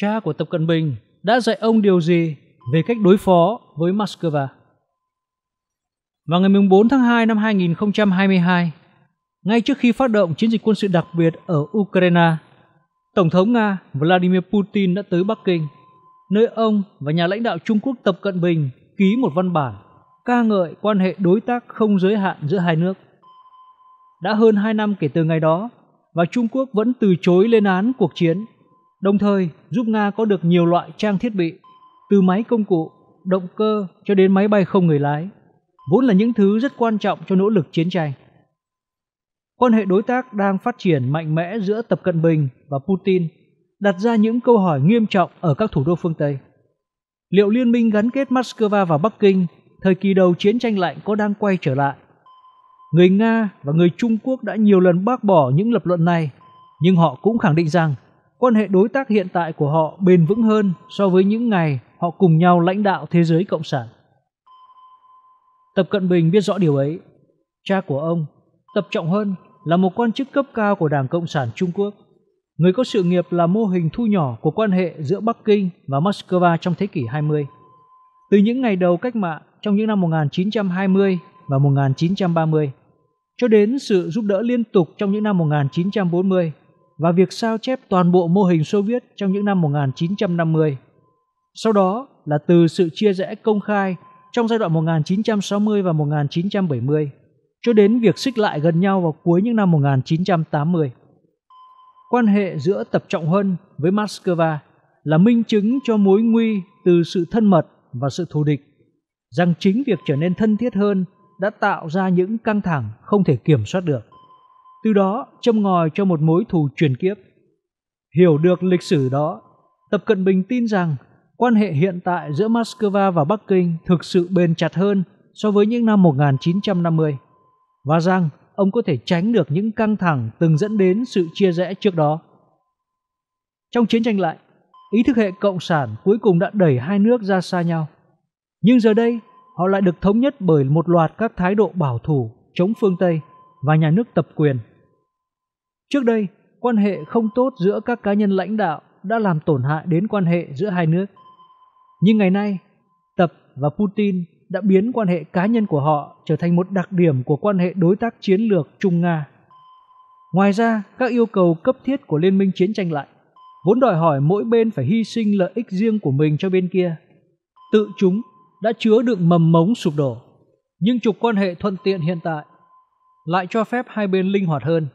cha của Tập Cận Bình đã dạy ông điều gì về cách đối phó với Moscow. Vào ngày 4 tháng 2 năm 2022, ngay trước khi phát động chiến dịch quân sự đặc biệt ở Ukraine, Tổng thống Nga Vladimir Putin đã tới Bắc Kinh, nơi ông và nhà lãnh đạo Trung Quốc Tập Cận Bình ký một văn bản ca ngợi quan hệ đối tác không giới hạn giữa hai nước. Đã hơn 2 năm kể từ ngày đó, và Trung Quốc vẫn từ chối lên án cuộc chiến đồng thời giúp Nga có được nhiều loại trang thiết bị, từ máy công cụ, động cơ cho đến máy bay không người lái, vốn là những thứ rất quan trọng cho nỗ lực chiến tranh. Quan hệ đối tác đang phát triển mạnh mẽ giữa Tập Cận Bình và Putin đặt ra những câu hỏi nghiêm trọng ở các thủ đô phương Tây. Liệu liên minh gắn kết Moscow và Bắc Kinh thời kỳ đầu chiến tranh lạnh có đang quay trở lại? Người Nga và người Trung Quốc đã nhiều lần bác bỏ những lập luận này, nhưng họ cũng khẳng định rằng quan hệ đối tác hiện tại của họ bền vững hơn so với những ngày họ cùng nhau lãnh đạo thế giới cộng sản. Tập Cận Bình biết rõ điều ấy. Cha của ông, Tập Trọng hơn, là một quan chức cấp cao của Đảng Cộng sản Trung Quốc. Người có sự nghiệp là mô hình thu nhỏ của quan hệ giữa Bắc Kinh và Moscow trong thế kỷ 20. Từ những ngày đầu cách mạng trong những năm 1920 và 1930, cho đến sự giúp đỡ liên tục trong những năm 1940 và việc sao chép toàn bộ mô hình Xô Viết trong những năm 1950. Sau đó là từ sự chia rẽ công khai trong giai đoạn 1960 và 1970 cho đến việc xích lại gần nhau vào cuối những năm 1980. Quan hệ giữa Tập Trọng Huân với Moscow là minh chứng cho mối nguy từ sự thân mật và sự thù địch, rằng chính việc trở nên thân thiết hơn đã tạo ra những căng thẳng không thể kiểm soát được từ đó châm ngòi cho một mối thù truyền kiếp. Hiểu được lịch sử đó, Tập Cận Bình tin rằng quan hệ hiện tại giữa Moscow và Bắc Kinh thực sự bền chặt hơn so với những năm 1950 và rằng ông có thể tránh được những căng thẳng từng dẫn đến sự chia rẽ trước đó. Trong chiến tranh lạnh, ý thức hệ cộng sản cuối cùng đã đẩy hai nước ra xa nhau. Nhưng giờ đây, họ lại được thống nhất bởi một loạt các thái độ bảo thủ chống phương Tây và nhà nước tập quyền. Trước đây, quan hệ không tốt giữa các cá nhân lãnh đạo đã làm tổn hại đến quan hệ giữa hai nước. Nhưng ngày nay, Tập và Putin đã biến quan hệ cá nhân của họ trở thành một đặc điểm của quan hệ đối tác chiến lược Trung-Nga. Ngoài ra, các yêu cầu cấp thiết của Liên minh chiến tranh lạnh vốn đòi hỏi mỗi bên phải hy sinh lợi ích riêng của mình cho bên kia. Tự chúng đã chứa đựng mầm mống sụp đổ, nhưng trục quan hệ thuận tiện hiện tại lại cho phép hai bên linh hoạt hơn.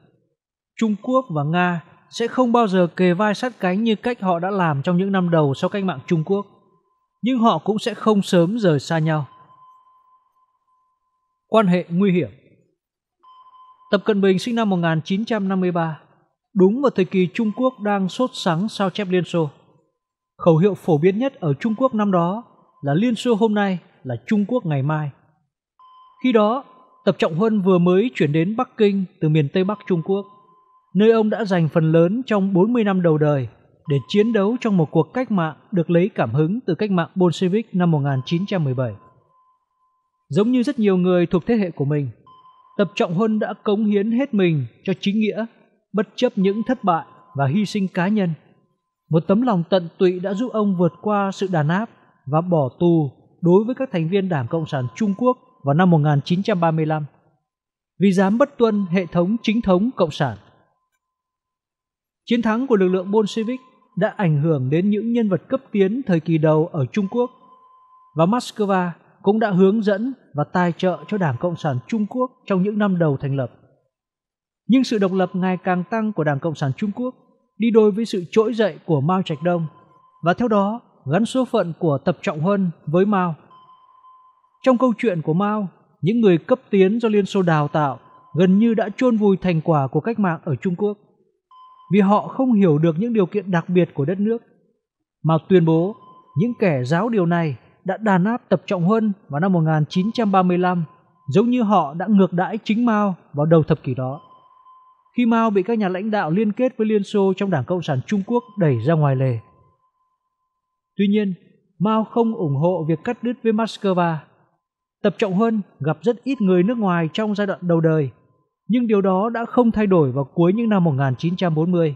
Trung Quốc và Nga sẽ không bao giờ kề vai sát cánh như cách họ đã làm trong những năm đầu sau cách mạng Trung Quốc, nhưng họ cũng sẽ không sớm rời xa nhau. Quan hệ nguy hiểm Tập Cận Bình sinh năm 1953, đúng vào thời kỳ Trung Quốc đang sốt sắng sao chép Liên Xô. Khẩu hiệu phổ biến nhất ở Trung Quốc năm đó là Liên Xô hôm nay là Trung Quốc ngày mai. Khi đó, Tập Trọng Huân vừa mới chuyển đến Bắc Kinh từ miền Tây Bắc Trung Quốc nơi ông đã dành phần lớn trong 40 năm đầu đời để chiến đấu trong một cuộc cách mạng được lấy cảm hứng từ cách mạng Bolshevik năm 1917. Giống như rất nhiều người thuộc thế hệ của mình, Tập Trọng Huân đã cống hiến hết mình cho chính nghĩa, bất chấp những thất bại và hy sinh cá nhân. Một tấm lòng tận tụy đã giúp ông vượt qua sự đàn áp và bỏ tù đối với các thành viên Đảng Cộng sản Trung Quốc vào năm 1935 vì dám bất tuân hệ thống chính thống Cộng sản. Chiến thắng của lực lượng Bolshevik đã ảnh hưởng đến những nhân vật cấp tiến thời kỳ đầu ở Trung Quốc. Và Moscow cũng đã hướng dẫn và tài trợ cho Đảng Cộng sản Trung Quốc trong những năm đầu thành lập. Nhưng sự độc lập ngày càng tăng của Đảng Cộng sản Trung Quốc đi đôi với sự trỗi dậy của Mao Trạch Đông và theo đó gắn số phận của Tập Trọng Huân với Mao. Trong câu chuyện của Mao, những người cấp tiến do Liên Xô đào tạo gần như đã chôn vùi thành quả của cách mạng ở Trung Quốc vì họ không hiểu được những điều kiện đặc biệt của đất nước, mà tuyên bố những kẻ giáo điều này đã đàn áp Tập Trọng Huân vào năm 1935, giống như họ đã ngược đãi chính Mao vào đầu thập kỷ đó. Khi Mao bị các nhà lãnh đạo liên kết với Liên Xô trong Đảng Cộng sản Trung Quốc đẩy ra ngoài lề. Tuy nhiên, Mao không ủng hộ việc cắt đứt với Moscow. Tập Trọng Huân gặp rất ít người nước ngoài trong giai đoạn đầu đời nhưng điều đó đã không thay đổi vào cuối những năm 1940,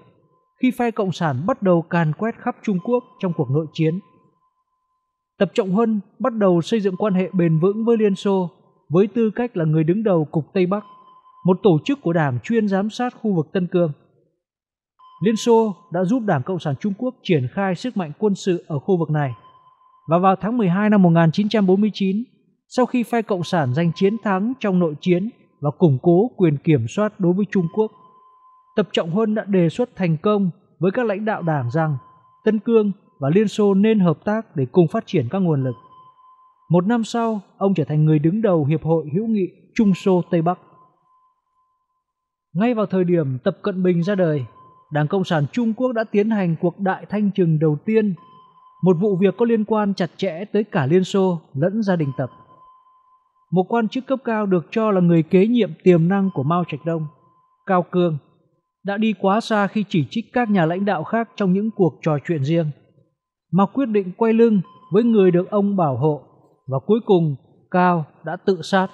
khi phe Cộng sản bắt đầu càn quét khắp Trung Quốc trong cuộc nội chiến. Tập Trọng Huân bắt đầu xây dựng quan hệ bền vững với Liên Xô với tư cách là người đứng đầu Cục Tây Bắc, một tổ chức của Đảng chuyên giám sát khu vực Tân Cương. Liên Xô đã giúp Đảng Cộng sản Trung Quốc triển khai sức mạnh quân sự ở khu vực này. Và vào tháng 12 năm 1949, sau khi phe Cộng sản giành chiến thắng trong nội chiến, và củng cố quyền kiểm soát đối với Trung Quốc. Tập Trọng Huân đã đề xuất thành công với các lãnh đạo đảng rằng Tân Cương và Liên Xô nên hợp tác để cùng phát triển các nguồn lực. Một năm sau, ông trở thành người đứng đầu Hiệp hội hữu nghị Trung Xô Tây Bắc. Ngay vào thời điểm Tập Cận Bình ra đời, Đảng Cộng sản Trung Quốc đã tiến hành cuộc đại thanh trừng đầu tiên, một vụ việc có liên quan chặt chẽ tới cả Liên Xô lẫn gia đình Tập một quan chức cấp cao được cho là người kế nhiệm tiềm năng của Mao Trạch Đông, Cao Cương, đã đi quá xa khi chỉ trích các nhà lãnh đạo khác trong những cuộc trò chuyện riêng, mà quyết định quay lưng với người được ông bảo hộ và cuối cùng Cao đã tự sát.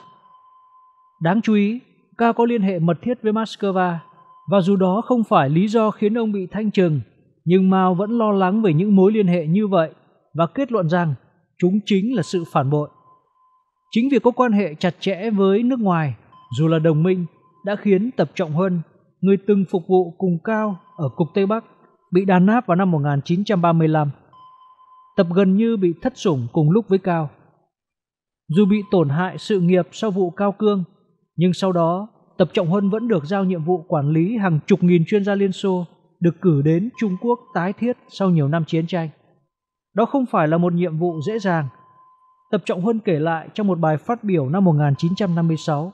Đáng chú ý, Cao có liên hệ mật thiết với Moscow và dù đó không phải lý do khiến ông bị thanh trừng, nhưng Mao vẫn lo lắng về những mối liên hệ như vậy và kết luận rằng chúng chính là sự phản bội. Chính việc có quan hệ chặt chẽ với nước ngoài, dù là đồng minh, đã khiến Tập Trọng Huân, người từng phục vụ cùng cao ở Cục Tây Bắc, bị đàn áp vào năm 1935. Tập gần như bị thất sủng cùng lúc với Cao. Dù bị tổn hại sự nghiệp sau vụ Cao Cương, nhưng sau đó Tập Trọng Huân vẫn được giao nhiệm vụ quản lý hàng chục nghìn chuyên gia Liên Xô được cử đến Trung Quốc tái thiết sau nhiều năm chiến tranh. Đó không phải là một nhiệm vụ dễ dàng Tập Trọng Huân kể lại trong một bài phát biểu năm 1956,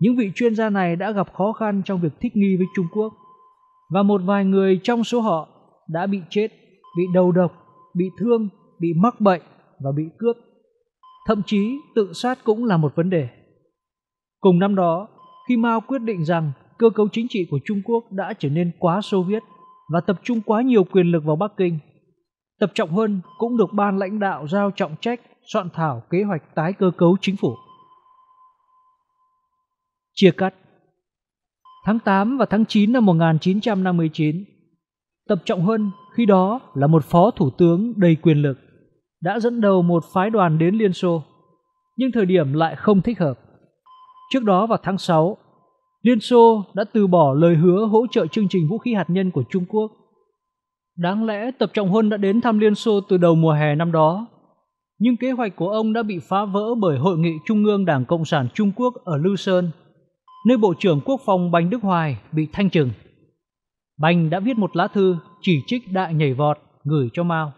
những vị chuyên gia này đã gặp khó khăn trong việc thích nghi với Trung Quốc và một vài người trong số họ đã bị chết, bị đầu độc, bị thương, bị mắc bệnh và bị cướp. Thậm chí tự sát cũng là một vấn đề. Cùng năm đó, khi Mao quyết định rằng cơ cấu chính trị của Trung Quốc đã trở nên quá Xô Viết và tập trung quá nhiều quyền lực vào Bắc Kinh, Tập Trọng Huân cũng được ban lãnh đạo giao trọng trách soạn thảo kế hoạch tái cơ cấu chính phủ. Chia cắt Tháng 8 và tháng 9 năm 1959, Tập Trọng Huân khi đó là một phó thủ tướng đầy quyền lực, đã dẫn đầu một phái đoàn đến Liên Xô, nhưng thời điểm lại không thích hợp. Trước đó vào tháng 6, Liên Xô đã từ bỏ lời hứa hỗ trợ chương trình vũ khí hạt nhân của Trung Quốc. Đáng lẽ Tập Trọng Huân đã đến thăm Liên Xô từ đầu mùa hè năm đó, nhưng kế hoạch của ông đã bị phá vỡ bởi Hội nghị Trung ương Đảng Cộng sản Trung Quốc ở Lưu Sơn, nơi Bộ trưởng Quốc phòng Bành Đức Hoài bị thanh trừng. Bành đã viết một lá thư chỉ trích đại nhảy vọt gửi cho Mao.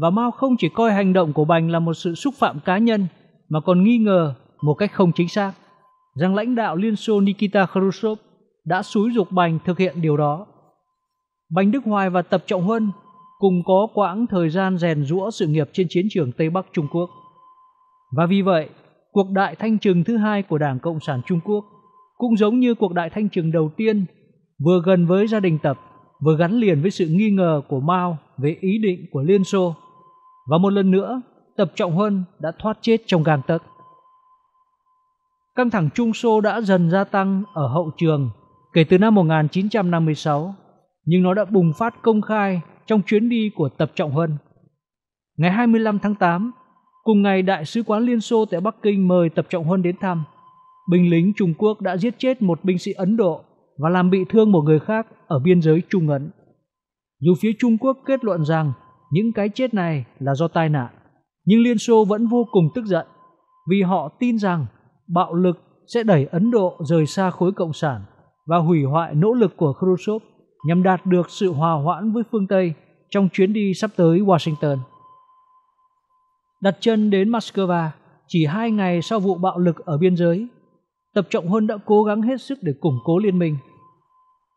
Và Mao không chỉ coi hành động của Bành là một sự xúc phạm cá nhân, mà còn nghi ngờ một cách không chính xác rằng lãnh đạo Liên Xô Nikita Khrushchev đã xúi dục Bành thực hiện điều đó. Bành Đức Hoài và Tập Trọng Huân cùng có quãng thời gian rèn rũa sự nghiệp trên chiến trường Tây Bắc Trung Quốc. Và vì vậy, cuộc đại thanh trừng thứ hai của Đảng Cộng sản Trung Quốc cũng giống như cuộc đại thanh trừng đầu tiên, vừa gần với gia đình Tập, vừa gắn liền với sự nghi ngờ của Mao về ý định của Liên Xô. Và một lần nữa, Tập Trọng Huân đã thoát chết trong gang tấc. Căng thẳng Trung Xô đã dần gia tăng ở hậu trường kể từ năm 1956, nhưng nó đã bùng phát công khai trong chuyến đi của Tập Trọng Huân. Ngày 25 tháng 8, cùng ngày Đại sứ quán Liên Xô tại Bắc Kinh mời Tập Trọng Huân đến thăm. Binh lính Trung Quốc đã giết chết một binh sĩ Ấn Độ và làm bị thương một người khác ở biên giới Trung Ấn. Dù phía Trung Quốc kết luận rằng những cái chết này là do tai nạn, nhưng Liên Xô vẫn vô cùng tức giận vì họ tin rằng bạo lực sẽ đẩy Ấn Độ rời xa khối cộng sản và hủy hoại nỗ lực của Khrushchev nhằm đạt được sự hòa hoãn với phương Tây trong chuyến đi sắp tới Washington. Đặt chân đến Moscow chỉ hai ngày sau vụ bạo lực ở biên giới, Tập Trọng Huân đã cố gắng hết sức để củng cố liên minh.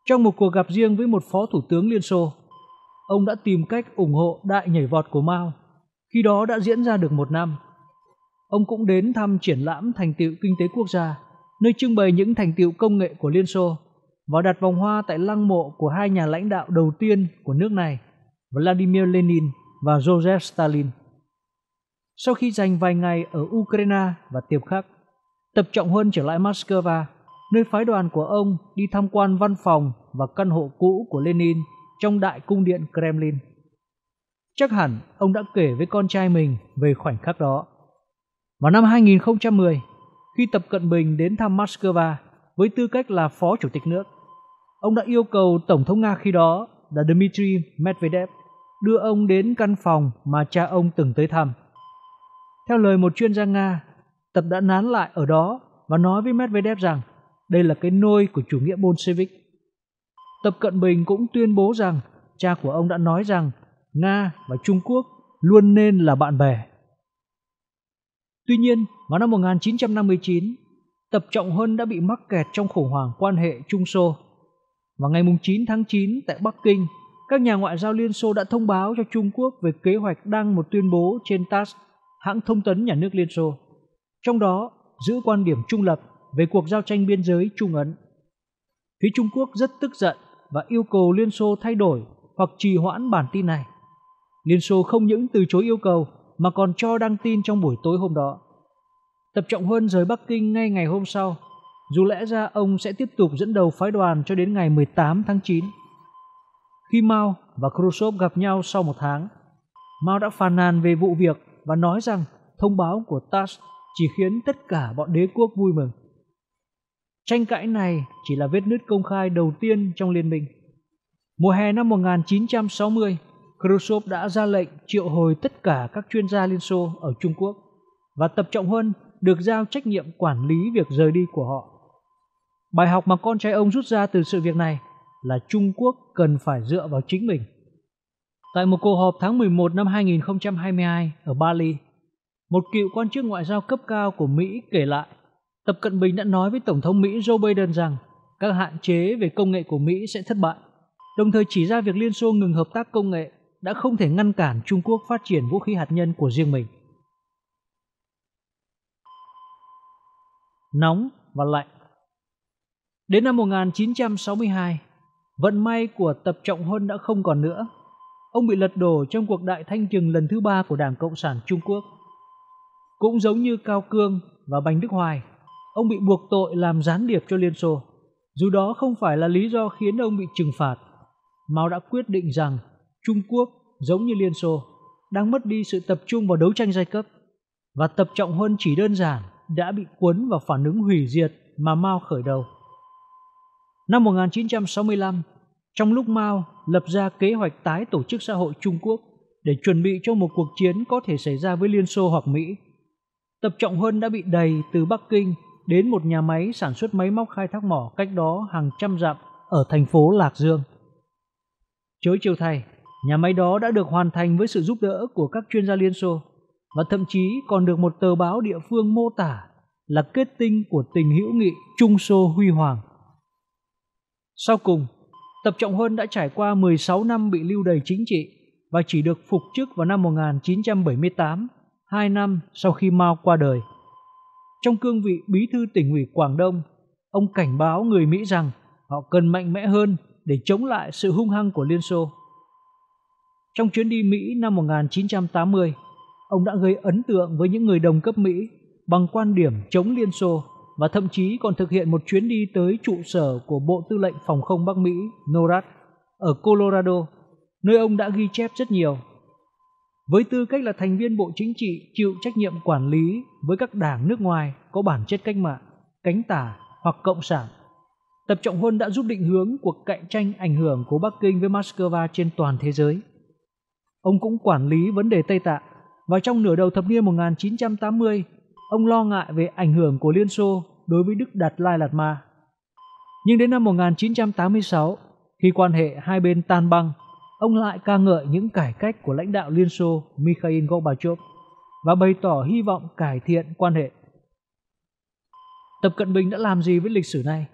Trong một cuộc gặp riêng với một phó thủ tướng Liên Xô, ông đã tìm cách ủng hộ đại nhảy vọt của Mao, khi đó đã diễn ra được một năm. Ông cũng đến thăm triển lãm thành tựu kinh tế quốc gia, nơi trưng bày những thành tựu công nghệ của Liên Xô và đặt vòng hoa tại lăng mộ của hai nhà lãnh đạo đầu tiên của nước này, Vladimir Lenin và Joseph Stalin. Sau khi dành vài ngày ở Ukraine và Tiệp Khắc, Tập Trọng Huân trở lại Moscow, nơi phái đoàn của ông đi tham quan văn phòng và căn hộ cũ của Lenin trong Đại Cung Điện Kremlin. Chắc hẳn ông đã kể với con trai mình về khoảnh khắc đó. Vào năm 2010, khi Tập Cận Bình đến thăm Moscow với tư cách là Phó Chủ tịch nước, ông đã yêu cầu Tổng thống Nga khi đó là Dmitry Medvedev đưa ông đến căn phòng mà cha ông từng tới thăm. Theo lời một chuyên gia Nga, Tập đã nán lại ở đó và nói với Medvedev rằng đây là cái nôi của chủ nghĩa Bolshevik. Tập Cận Bình cũng tuyên bố rằng cha của ông đã nói rằng Nga và Trung Quốc luôn nên là bạn bè. Tuy nhiên, vào năm 1959, Tập Trọng Huân đã bị mắc kẹt trong khủng hoảng quan hệ Trung Xô vào ngày 9 tháng 9 tại Bắc Kinh, các nhà ngoại giao Liên Xô đã thông báo cho Trung Quốc về kế hoạch đăng một tuyên bố trên TASS, hãng thông tấn nhà nước Liên Xô. Trong đó, giữ quan điểm trung lập về cuộc giao tranh biên giới Trung Ấn. Phía Trung Quốc rất tức giận và yêu cầu Liên Xô thay đổi hoặc trì hoãn bản tin này. Liên Xô không những từ chối yêu cầu mà còn cho đăng tin trong buổi tối hôm đó. Tập Trọng Huân rời Bắc Kinh ngay ngày hôm sau dù lẽ ra ông sẽ tiếp tục dẫn đầu phái đoàn cho đến ngày 18 tháng 9. Khi Mao và Khrushchev gặp nhau sau một tháng, Mao đã phàn nàn về vụ việc và nói rằng thông báo của TASS chỉ khiến tất cả bọn đế quốc vui mừng. Tranh cãi này chỉ là vết nứt công khai đầu tiên trong liên minh. Mùa hè năm 1960, Khrushchev đã ra lệnh triệu hồi tất cả các chuyên gia Liên Xô ở Trung Quốc và Tập Trọng hơn được giao trách nhiệm quản lý việc rời đi của họ. Bài học mà con trai ông rút ra từ sự việc này là Trung Quốc cần phải dựa vào chính mình. Tại một cuộc họp tháng 11 năm 2022 ở Bali, một cựu quan chức ngoại giao cấp cao của Mỹ kể lại Tập Cận Bình đã nói với Tổng thống Mỹ Joe Biden rằng các hạn chế về công nghệ của Mỹ sẽ thất bại, đồng thời chỉ ra việc Liên Xô ngừng hợp tác công nghệ đã không thể ngăn cản Trung Quốc phát triển vũ khí hạt nhân của riêng mình. Nóng và lạnh Đến năm 1962, vận may của Tập Trọng Huân đã không còn nữa. Ông bị lật đổ trong cuộc đại thanh trừng lần thứ ba của Đảng Cộng sản Trung Quốc. Cũng giống như Cao Cương và Bành Đức Hoài, ông bị buộc tội làm gián điệp cho Liên Xô. Dù đó không phải là lý do khiến ông bị trừng phạt, Mao đã quyết định rằng Trung Quốc giống như Liên Xô đang mất đi sự tập trung vào đấu tranh giai cấp và Tập Trọng Huân chỉ đơn giản đã bị cuốn vào phản ứng hủy diệt mà Mao khởi đầu. Năm 1965, trong lúc Mao lập ra kế hoạch tái tổ chức xã hội Trung Quốc để chuẩn bị cho một cuộc chiến có thể xảy ra với Liên Xô hoặc Mỹ. Tập Trọng Huân đã bị đầy từ Bắc Kinh đến một nhà máy sản xuất máy móc khai thác mỏ cách đó hàng trăm dặm ở thành phố Lạc Dương. Chối chiều thay, nhà máy đó đã được hoàn thành với sự giúp đỡ của các chuyên gia Liên Xô và thậm chí còn được một tờ báo địa phương mô tả là kết tinh của tình hữu nghị Trung Xô huy hoàng. Sau cùng, Tập Trọng Huân đã trải qua 16 năm bị lưu đày chính trị và chỉ được phục chức vào năm 1978, hai năm sau khi Mao qua đời. Trong cương vị bí thư tỉnh ủy Quảng Đông, ông cảnh báo người Mỹ rằng họ cần mạnh mẽ hơn để chống lại sự hung hăng của Liên Xô. Trong chuyến đi Mỹ năm 1980, ông đã gây ấn tượng với những người đồng cấp Mỹ bằng quan điểm chống Liên Xô và thậm chí còn thực hiện một chuyến đi tới trụ sở của Bộ Tư lệnh Phòng không Bắc Mỹ NORAD ở Colorado, nơi ông đã ghi chép rất nhiều. Với tư cách là thành viên Bộ Chính trị chịu trách nhiệm quản lý với các đảng nước ngoài có bản chất cách mạng, cánh tả hoặc cộng sản, Tập Trọng Huân đã giúp định hướng cuộc cạnh tranh ảnh hưởng của Bắc Kinh với Moscow trên toàn thế giới. Ông cũng quản lý vấn đề Tây Tạng và trong nửa đầu thập niên 1980 ông lo ngại về ảnh hưởng của Liên Xô đối với Đức Đạt Lai Lạt Ma. Nhưng đến năm 1986, khi quan hệ hai bên tan băng, ông lại ca ngợi những cải cách của lãnh đạo Liên Xô Mikhail Gorbachev và bày tỏ hy vọng cải thiện quan hệ. Tập Cận Bình đã làm gì với lịch sử này?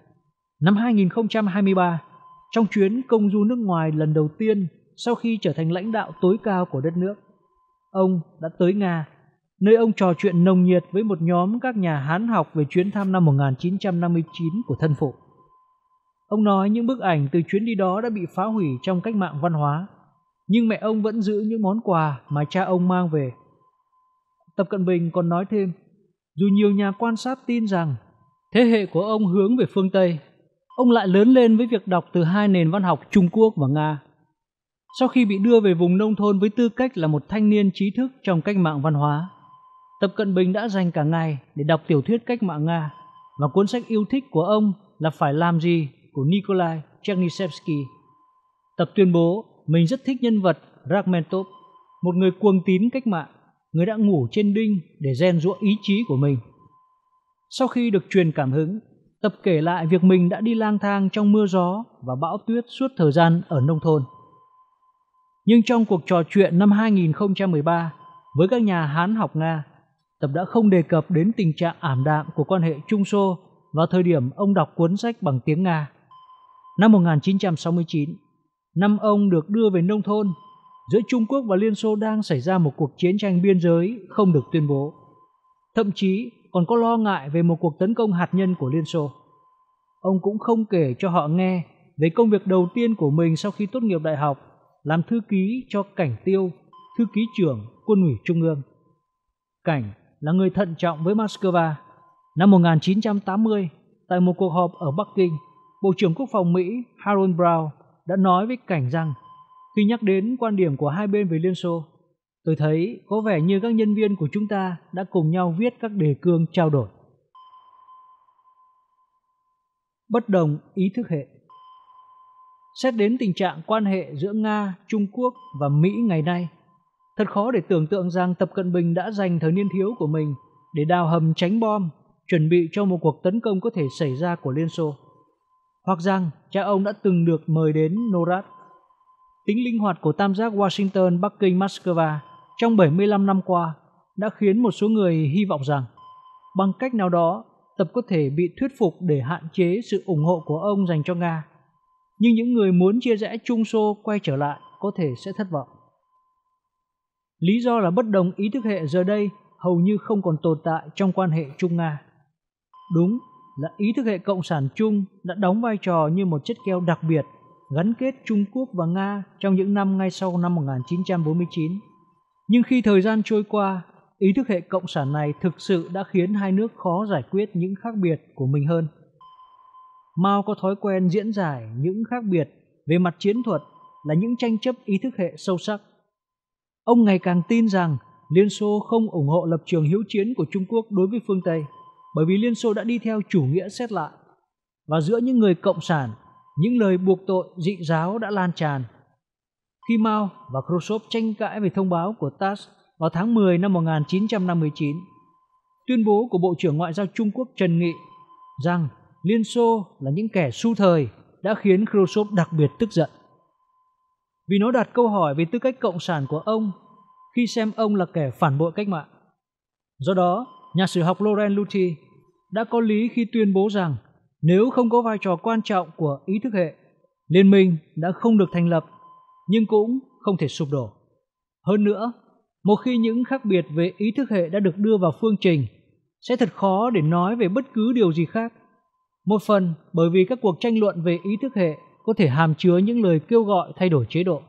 Năm 2023, trong chuyến công du nước ngoài lần đầu tiên sau khi trở thành lãnh đạo tối cao của đất nước, ông đã tới Nga nơi ông trò chuyện nồng nhiệt với một nhóm các nhà Hán học về chuyến thăm năm 1959 của thân phụ. Ông nói những bức ảnh từ chuyến đi đó đã bị phá hủy trong cách mạng văn hóa, nhưng mẹ ông vẫn giữ những món quà mà cha ông mang về. Tập Cận Bình còn nói thêm, dù nhiều nhà quan sát tin rằng thế hệ của ông hướng về phương Tây, ông lại lớn lên với việc đọc từ hai nền văn học Trung Quốc và Nga. Sau khi bị đưa về vùng nông thôn với tư cách là một thanh niên trí thức trong cách mạng văn hóa, Tập Cận Bình đã dành cả ngày để đọc tiểu thuyết cách mạng Nga và cuốn sách yêu thích của ông là Phải làm gì của Nikolai Chernyshevsky. Tập tuyên bố mình rất thích nhân vật Rachmaninoff, một người cuồng tín cách mạng, người đã ngủ trên đinh để rèn giũa ý chí của mình. Sau khi được truyền cảm hứng, Tập kể lại việc mình đã đi lang thang trong mưa gió và bão tuyết suốt thời gian ở nông thôn. Nhưng trong cuộc trò chuyện năm 2013 với các nhà Hán học Nga, tập đã không đề cập đến tình trạng ảm đạm của quan hệ Trung Xô vào thời điểm ông đọc cuốn sách bằng tiếng Nga. Năm 1969, năm ông được đưa về nông thôn, giữa Trung Quốc và Liên Xô đang xảy ra một cuộc chiến tranh biên giới không được tuyên bố. Thậm chí còn có lo ngại về một cuộc tấn công hạt nhân của Liên Xô. Ông cũng không kể cho họ nghe về công việc đầu tiên của mình sau khi tốt nghiệp đại học, làm thư ký cho Cảnh Tiêu, thư ký trưởng quân ủy Trung ương. Cảnh là người thận trọng với Moscow. Năm 1980, tại một cuộc họp ở Bắc Kinh, Bộ trưởng Quốc phòng Mỹ Harold Brown đã nói với Cảnh rằng khi nhắc đến quan điểm của hai bên về Liên Xô, tôi thấy có vẻ như các nhân viên của chúng ta đã cùng nhau viết các đề cương trao đổi. Bất đồng ý thức hệ Xét đến tình trạng quan hệ giữa Nga, Trung Quốc và Mỹ ngày nay – Thật khó để tưởng tượng rằng Tập Cận Bình đã dành thời niên thiếu của mình để đào hầm tránh bom, chuẩn bị cho một cuộc tấn công có thể xảy ra của Liên Xô. Hoặc rằng cha ông đã từng được mời đến Norad. Tính linh hoạt của tam giác Washington, Bắc Kinh, Moscow trong 75 năm qua đã khiến một số người hy vọng rằng bằng cách nào đó Tập có thể bị thuyết phục để hạn chế sự ủng hộ của ông dành cho Nga. Nhưng những người muốn chia rẽ Trung Xô quay trở lại có thể sẽ thất vọng. Lý do là bất đồng ý thức hệ giờ đây hầu như không còn tồn tại trong quan hệ Trung-Nga. Đúng là ý thức hệ cộng sản chung đã đóng vai trò như một chất keo đặc biệt gắn kết Trung Quốc và Nga trong những năm ngay sau năm 1949. Nhưng khi thời gian trôi qua, ý thức hệ cộng sản này thực sự đã khiến hai nước khó giải quyết những khác biệt của mình hơn. Mao có thói quen diễn giải những khác biệt về mặt chiến thuật là những tranh chấp ý thức hệ sâu sắc Ông ngày càng tin rằng Liên Xô không ủng hộ lập trường hữu chiến của Trung Quốc đối với phương Tây, bởi vì Liên Xô đã đi theo chủ nghĩa xét lại. Và giữa những người cộng sản, những lời buộc tội dị giáo đã lan tràn. Khi Mao và Khrushchev tranh cãi về thông báo của TASS vào tháng 10 năm 1959, tuyên bố của Bộ trưởng Ngoại giao Trung Quốc Trần Nghị rằng Liên Xô là những kẻ su thời đã khiến Khrushchev đặc biệt tức giận vì nó đặt câu hỏi về tư cách cộng sản của ông khi xem ông là kẻ phản bội cách mạng. Do đó, nhà sử học Laurent Luthi đã có lý khi tuyên bố rằng nếu không có vai trò quan trọng của ý thức hệ, liên minh đã không được thành lập nhưng cũng không thể sụp đổ. Hơn nữa, một khi những khác biệt về ý thức hệ đã được đưa vào phương trình, sẽ thật khó để nói về bất cứ điều gì khác. Một phần bởi vì các cuộc tranh luận về ý thức hệ có thể hàm chứa những lời kêu gọi thay đổi chế độ.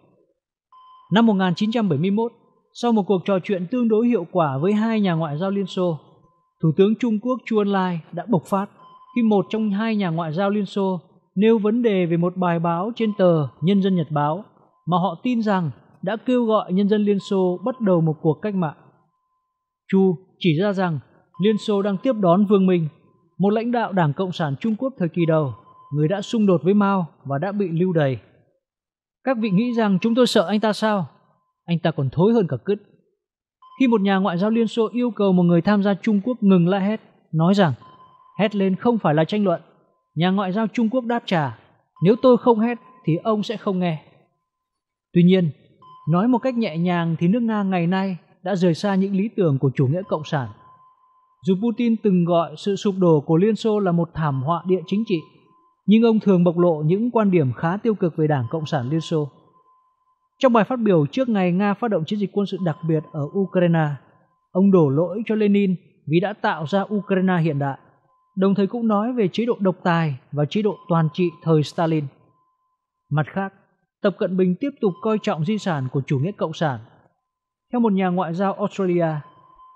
Năm 1971, sau một cuộc trò chuyện tương đối hiệu quả với hai nhà ngoại giao Liên Xô, Thủ tướng Trung Quốc Chu Ân Lai đã bộc phát khi một trong hai nhà ngoại giao Liên Xô nêu vấn đề về một bài báo trên tờ Nhân dân Nhật Báo mà họ tin rằng đã kêu gọi nhân dân Liên Xô bắt đầu một cuộc cách mạng. Chu chỉ ra rằng Liên Xô đang tiếp đón Vương Minh, một lãnh đạo Đảng Cộng sản Trung Quốc thời kỳ đầu người đã xung đột với Mao và đã bị lưu đày. Các vị nghĩ rằng chúng tôi sợ anh ta sao? Anh ta còn thối hơn cả cứt. Khi một nhà ngoại giao Liên Xô yêu cầu một người tham gia Trung Quốc ngừng lại hét, nói rằng hét lên không phải là tranh luận. Nhà ngoại giao Trung Quốc đáp trả, nếu tôi không hét thì ông sẽ không nghe. Tuy nhiên, nói một cách nhẹ nhàng thì nước Nga ngày nay đã rời xa những lý tưởng của chủ nghĩa cộng sản. Dù Putin từng gọi sự sụp đổ của Liên Xô là một thảm họa địa chính trị, nhưng ông thường bộc lộ những quan điểm khá tiêu cực về Đảng Cộng sản Liên Xô. Trong bài phát biểu trước ngày Nga phát động chiến dịch quân sự đặc biệt ở Ukraine, ông đổ lỗi cho Lenin vì đã tạo ra Ukraine hiện đại, đồng thời cũng nói về chế độ độc tài và chế độ toàn trị thời Stalin. Mặt khác, Tập Cận Bình tiếp tục coi trọng di sản của chủ nghĩa cộng sản. Theo một nhà ngoại giao Australia,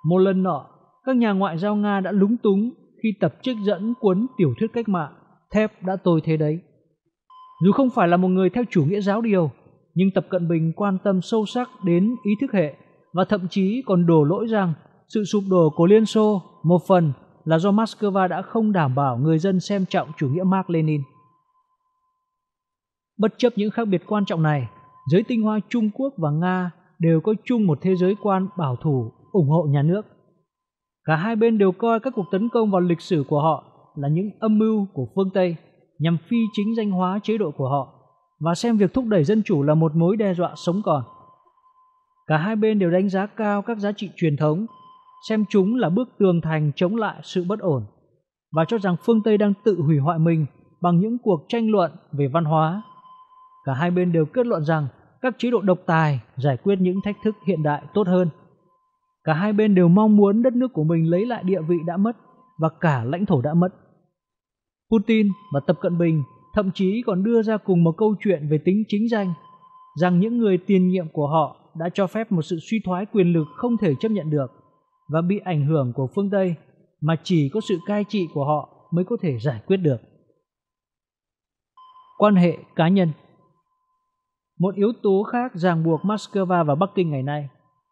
một lần nọ, các nhà ngoại giao Nga đã lúng túng khi tập trích dẫn cuốn tiểu thuyết cách mạng thép đã tôi thế đấy. Dù không phải là một người theo chủ nghĩa giáo điều, nhưng Tập Cận Bình quan tâm sâu sắc đến ý thức hệ và thậm chí còn đổ lỗi rằng sự sụp đổ của Liên Xô một phần là do Moscow đã không đảm bảo người dân xem trọng chủ nghĩa Mark Lenin. Bất chấp những khác biệt quan trọng này, giới tinh hoa Trung Quốc và Nga đều có chung một thế giới quan bảo thủ ủng hộ nhà nước. Cả hai bên đều coi các cuộc tấn công vào lịch sử của họ là những âm mưu của phương Tây nhằm phi chính danh hóa chế độ của họ và xem việc thúc đẩy dân chủ là một mối đe dọa sống còn. Cả hai bên đều đánh giá cao các giá trị truyền thống, xem chúng là bước tường thành chống lại sự bất ổn và cho rằng phương Tây đang tự hủy hoại mình bằng những cuộc tranh luận về văn hóa. Cả hai bên đều kết luận rằng các chế độ độc tài giải quyết những thách thức hiện đại tốt hơn. Cả hai bên đều mong muốn đất nước của mình lấy lại địa vị đã mất và cả lãnh thổ đã mất Putin và Tập Cận Bình thậm chí còn đưa ra cùng một câu chuyện về tính chính danh, rằng những người tiền nhiệm của họ đã cho phép một sự suy thoái quyền lực không thể chấp nhận được và bị ảnh hưởng của phương Tây mà chỉ có sự cai trị của họ mới có thể giải quyết được. Quan hệ cá nhân Một yếu tố khác ràng buộc Moscow và Bắc Kinh ngày nay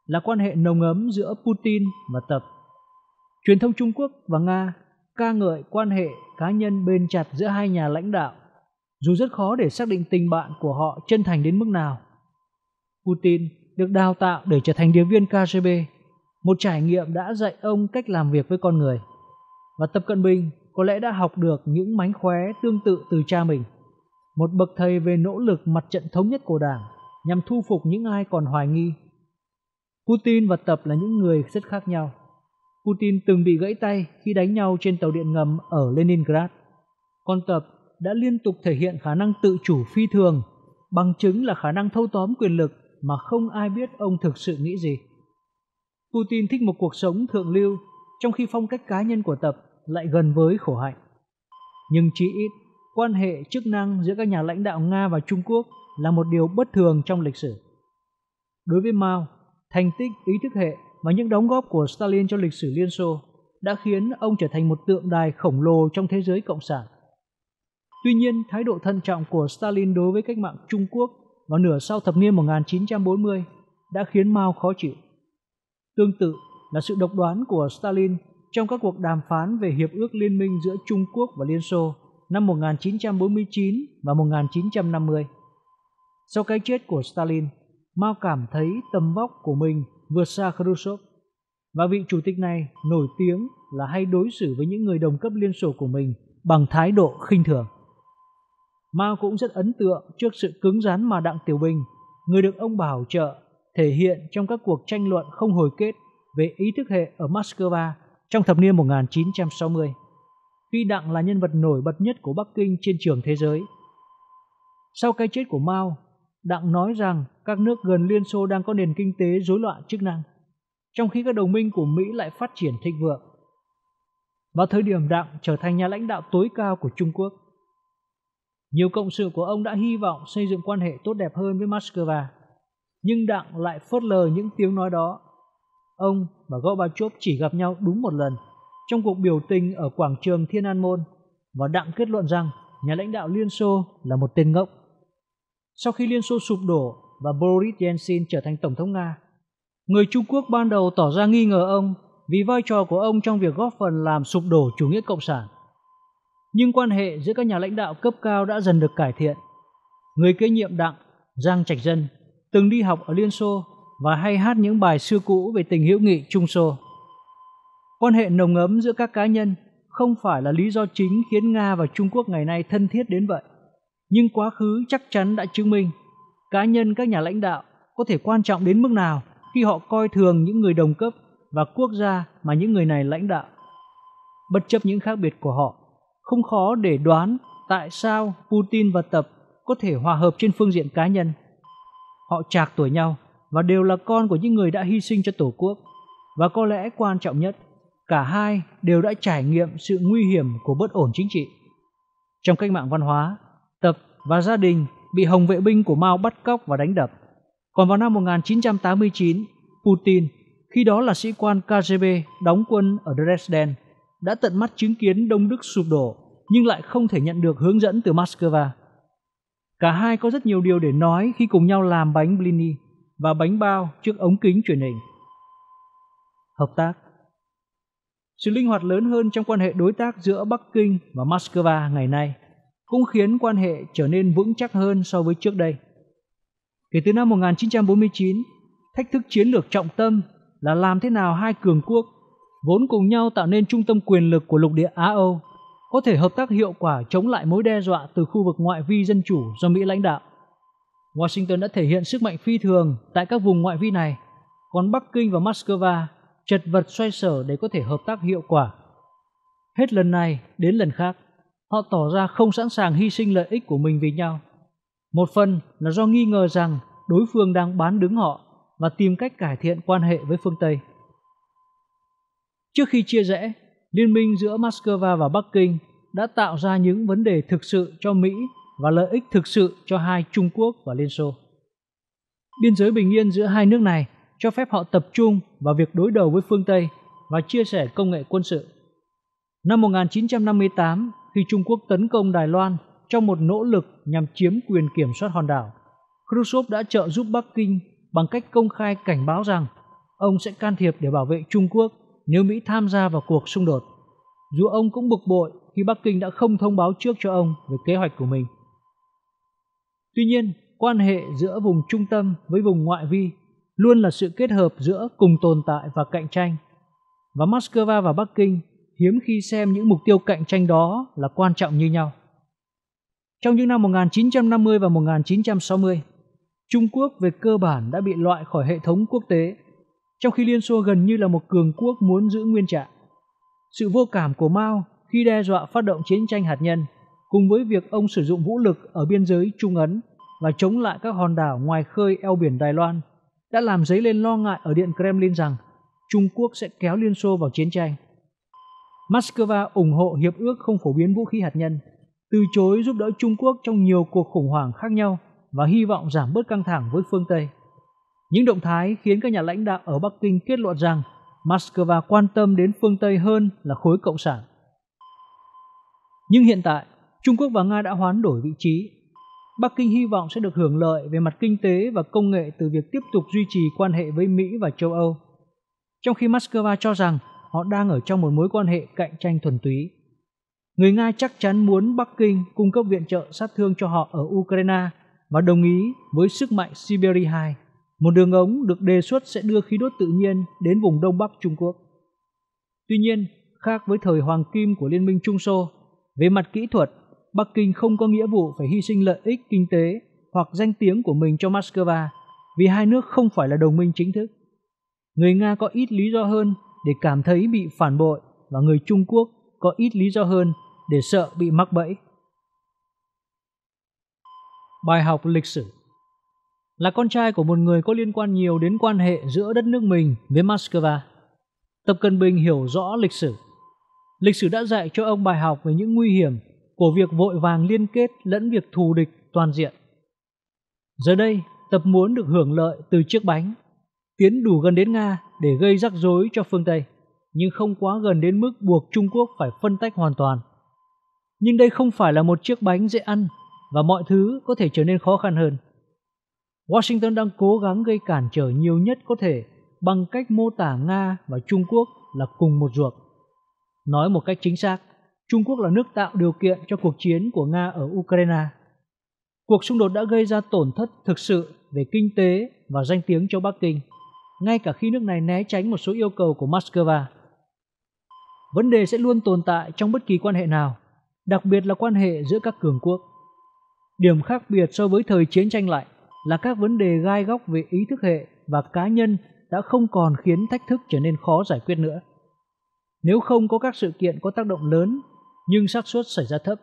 là quan hệ nồng ấm giữa Putin và Tập. Truyền thông Trung Quốc và Nga ca ngợi quan hệ cá nhân bền chặt giữa hai nhà lãnh đạo, dù rất khó để xác định tình bạn của họ chân thành đến mức nào. Putin được đào tạo để trở thành điệp viên KGB, một trải nghiệm đã dạy ông cách làm việc với con người. Và Tập Cận Bình có lẽ đã học được những mánh khóe tương tự từ cha mình, một bậc thầy về nỗ lực mặt trận thống nhất của Đảng nhằm thu phục những ai còn hoài nghi. Putin và Tập là những người rất khác nhau. Putin từng bị gãy tay khi đánh nhau trên tàu điện ngầm ở Leningrad. Con tập đã liên tục thể hiện khả năng tự chủ phi thường, bằng chứng là khả năng thâu tóm quyền lực mà không ai biết ông thực sự nghĩ gì. Putin thích một cuộc sống thượng lưu, trong khi phong cách cá nhân của tập lại gần với khổ hạnh. Nhưng chí ít, quan hệ chức năng giữa các nhà lãnh đạo Nga và Trung Quốc là một điều bất thường trong lịch sử. Đối với Mao, thành tích ý thức hệ và những đóng góp của Stalin cho lịch sử Liên Xô đã khiến ông trở thành một tượng đài khổng lồ trong thế giới cộng sản. Tuy nhiên, thái độ thận trọng của Stalin đối với cách mạng Trung Quốc vào nửa sau thập niên 1940 đã khiến Mao khó chịu. Tương tự là sự độc đoán của Stalin trong các cuộc đàm phán về hiệp ước liên minh giữa Trung Quốc và Liên Xô năm 1949 và 1950. Sau cái chết của Stalin, Mao cảm thấy tầm vóc của mình vượt xa Khrushchev. Và vị chủ tịch này nổi tiếng là hay đối xử với những người đồng cấp Liên Xô của mình bằng thái độ khinh thường. Mao cũng rất ấn tượng trước sự cứng rắn mà Đặng Tiểu Bình, người được ông bảo trợ, thể hiện trong các cuộc tranh luận không hồi kết về ý thức hệ ở Moscow trong thập niên 1960, khi Đặng là nhân vật nổi bật nhất của Bắc Kinh trên trường thế giới. Sau cái chết của Mao, Đặng nói rằng các nước gần Liên Xô đang có nền kinh tế rối loạn chức năng, trong khi các đồng minh của Mỹ lại phát triển thịnh vượng. Vào thời điểm Đặng trở thành nhà lãnh đạo tối cao của Trung Quốc, nhiều cộng sự của ông đã hy vọng xây dựng quan hệ tốt đẹp hơn với Moscow, nhưng Đặng lại phớt lờ những tiếng nói đó. Ông và Gorbachev chỉ gặp nhau đúng một lần trong cuộc biểu tình ở quảng trường Thiên An Môn và Đặng kết luận rằng nhà lãnh đạo Liên Xô là một tên ngốc sau khi Liên Xô sụp đổ và Boris Yeltsin trở thành Tổng thống Nga. Người Trung Quốc ban đầu tỏ ra nghi ngờ ông vì vai trò của ông trong việc góp phần làm sụp đổ chủ nghĩa cộng sản. Nhưng quan hệ giữa các nhà lãnh đạo cấp cao đã dần được cải thiện. Người kế nhiệm Đặng, Giang Trạch Dân, từng đi học ở Liên Xô và hay hát những bài xưa cũ về tình hữu nghị Trung Xô. Quan hệ nồng ấm giữa các cá nhân không phải là lý do chính khiến Nga và Trung Quốc ngày nay thân thiết đến vậy nhưng quá khứ chắc chắn đã chứng minh cá nhân các nhà lãnh đạo có thể quan trọng đến mức nào khi họ coi thường những người đồng cấp và quốc gia mà những người này lãnh đạo. Bất chấp những khác biệt của họ, không khó để đoán tại sao Putin và Tập có thể hòa hợp trên phương diện cá nhân. Họ trạc tuổi nhau và đều là con của những người đã hy sinh cho Tổ quốc. Và có lẽ quan trọng nhất, cả hai đều đã trải nghiệm sự nguy hiểm của bất ổn chính trị. Trong cách mạng văn hóa, Tập và gia đình bị Hồng vệ binh của Mao bắt cóc và đánh đập. Còn vào năm 1989, Putin, khi đó là sĩ quan KGB đóng quân ở Dresden, đã tận mắt chứng kiến Đông Đức sụp đổ nhưng lại không thể nhận được hướng dẫn từ Moscow. Cả hai có rất nhiều điều để nói khi cùng nhau làm bánh blini và bánh bao trước ống kính truyền hình. Hợp tác Sự linh hoạt lớn hơn trong quan hệ đối tác giữa Bắc Kinh và Moscow ngày nay – cũng khiến quan hệ trở nên vững chắc hơn so với trước đây. Kể từ năm 1949, thách thức chiến lược trọng tâm là làm thế nào hai cường quốc vốn cùng nhau tạo nên trung tâm quyền lực của lục địa Á-Âu có thể hợp tác hiệu quả chống lại mối đe dọa từ khu vực ngoại vi dân chủ do Mỹ lãnh đạo. Washington đã thể hiện sức mạnh phi thường tại các vùng ngoại vi này, còn Bắc Kinh và Moscow chật vật xoay sở để có thể hợp tác hiệu quả. Hết lần này đến lần khác. Họ tỏ ra không sẵn sàng hy sinh lợi ích của mình vì nhau. Một phần là do nghi ngờ rằng đối phương đang bán đứng họ và tìm cách cải thiện quan hệ với phương Tây. Trước khi chia rẽ, liên minh giữa Moscow và Bắc Kinh đã tạo ra những vấn đề thực sự cho Mỹ và lợi ích thực sự cho hai Trung Quốc và Liên Xô. Biên giới bình yên giữa hai nước này cho phép họ tập trung vào việc đối đầu với phương Tây và chia sẻ công nghệ quân sự. Năm 1958, khi Trung Quốc tấn công Đài Loan trong một nỗ lực nhằm chiếm quyền kiểm soát hòn đảo, Khrushchev đã trợ giúp Bắc Kinh bằng cách công khai cảnh báo rằng ông sẽ can thiệp để bảo vệ Trung Quốc nếu Mỹ tham gia vào cuộc xung đột. Dù ông cũng bực bội khi Bắc Kinh đã không thông báo trước cho ông về kế hoạch của mình. Tuy nhiên, quan hệ giữa vùng trung tâm với vùng ngoại vi luôn là sự kết hợp giữa cùng tồn tại và cạnh tranh. Và Moscow và Bắc Kinh hiếm khi xem những mục tiêu cạnh tranh đó là quan trọng như nhau. Trong những năm 1950 và 1960, Trung Quốc về cơ bản đã bị loại khỏi hệ thống quốc tế, trong khi Liên Xô gần như là một cường quốc muốn giữ nguyên trạng. Sự vô cảm của Mao khi đe dọa phát động chiến tranh hạt nhân, cùng với việc ông sử dụng vũ lực ở biên giới Trung Ấn và chống lại các hòn đảo ngoài khơi eo biển Đài Loan, đã làm dấy lên lo ngại ở Điện Kremlin rằng Trung Quốc sẽ kéo Liên Xô vào chiến tranh. Moscow ủng hộ hiệp ước không phổ biến vũ khí hạt nhân, từ chối giúp đỡ Trung Quốc trong nhiều cuộc khủng hoảng khác nhau và hy vọng giảm bớt căng thẳng với phương Tây. Những động thái khiến các nhà lãnh đạo ở Bắc Kinh kết luận rằng Moscow quan tâm đến phương Tây hơn là khối cộng sản. Nhưng hiện tại, Trung Quốc và Nga đã hoán đổi vị trí. Bắc Kinh hy vọng sẽ được hưởng lợi về mặt kinh tế và công nghệ từ việc tiếp tục duy trì quan hệ với Mỹ và châu Âu. Trong khi Moscow cho rằng họ đang ở trong một mối quan hệ cạnh tranh thuần túy. Người Nga chắc chắn muốn Bắc Kinh cung cấp viện trợ sát thương cho họ ở Ukraine và đồng ý với sức mạnh Siberia 2, một đường ống được đề xuất sẽ đưa khí đốt tự nhiên đến vùng Đông Bắc Trung Quốc. Tuy nhiên, khác với thời Hoàng Kim của Liên minh Trung Xô, về mặt kỹ thuật, Bắc Kinh không có nghĩa vụ phải hy sinh lợi ích kinh tế hoặc danh tiếng của mình cho Moscow vì hai nước không phải là đồng minh chính thức. Người Nga có ít lý do hơn để cảm thấy bị phản bội và người Trung Quốc có ít lý do hơn để sợ bị mắc bẫy. Bài học lịch sử Là con trai của một người có liên quan nhiều đến quan hệ giữa đất nước mình với Moscow, Tập Cận Bình hiểu rõ lịch sử. Lịch sử đã dạy cho ông bài học về những nguy hiểm của việc vội vàng liên kết lẫn việc thù địch toàn diện. Giờ đây, Tập muốn được hưởng lợi từ chiếc bánh, tiến đủ gần đến Nga để gây rắc rối cho phương Tây, nhưng không quá gần đến mức buộc Trung Quốc phải phân tách hoàn toàn. Nhưng đây không phải là một chiếc bánh dễ ăn và mọi thứ có thể trở nên khó khăn hơn. Washington đang cố gắng gây cản trở nhiều nhất có thể bằng cách mô tả Nga và Trung Quốc là cùng một ruột. Nói một cách chính xác, Trung Quốc là nước tạo điều kiện cho cuộc chiến của Nga ở Ukraine. Cuộc xung đột đã gây ra tổn thất thực sự về kinh tế và danh tiếng cho Bắc Kinh ngay cả khi nước này né tránh một số yêu cầu của Moscow. Vấn đề sẽ luôn tồn tại trong bất kỳ quan hệ nào, đặc biệt là quan hệ giữa các cường quốc. Điểm khác biệt so với thời chiến tranh lạnh là các vấn đề gai góc về ý thức hệ và cá nhân đã không còn khiến thách thức trở nên khó giải quyết nữa. Nếu không có các sự kiện có tác động lớn nhưng xác suất xảy ra thấp,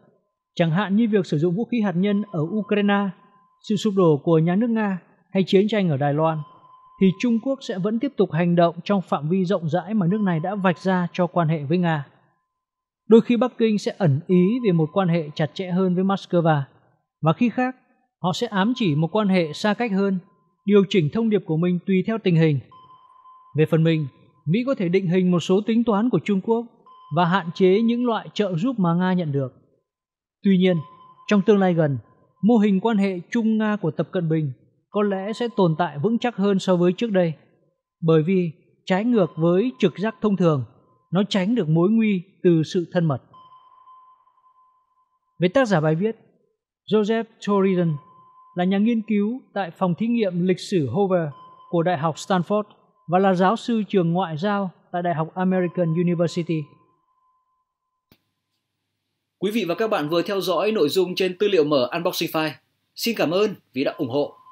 chẳng hạn như việc sử dụng vũ khí hạt nhân ở Ukraine, sự sụp đổ của nhà nước Nga hay chiến tranh ở Đài Loan, thì Trung Quốc sẽ vẫn tiếp tục hành động trong phạm vi rộng rãi mà nước này đã vạch ra cho quan hệ với Nga. Đôi khi Bắc Kinh sẽ ẩn ý về một quan hệ chặt chẽ hơn với Moscow, và khi khác, họ sẽ ám chỉ một quan hệ xa cách hơn, điều chỉnh thông điệp của mình tùy theo tình hình. Về phần mình, Mỹ có thể định hình một số tính toán của Trung Quốc và hạn chế những loại trợ giúp mà Nga nhận được. Tuy nhiên, trong tương lai gần, mô hình quan hệ Trung-Nga của Tập Cận Bình có lẽ sẽ tồn tại vững chắc hơn so với trước đây. Bởi vì trái ngược với trực giác thông thường, nó tránh được mối nguy từ sự thân mật. Về tác giả bài viết, Joseph Torridon là nhà nghiên cứu tại phòng thí nghiệm lịch sử Hoover của Đại học Stanford và là giáo sư trường ngoại giao tại Đại học American University. Quý vị và các bạn vừa theo dõi nội dung trên tư liệu mở Unboxing File. Xin cảm ơn vì đã ủng hộ.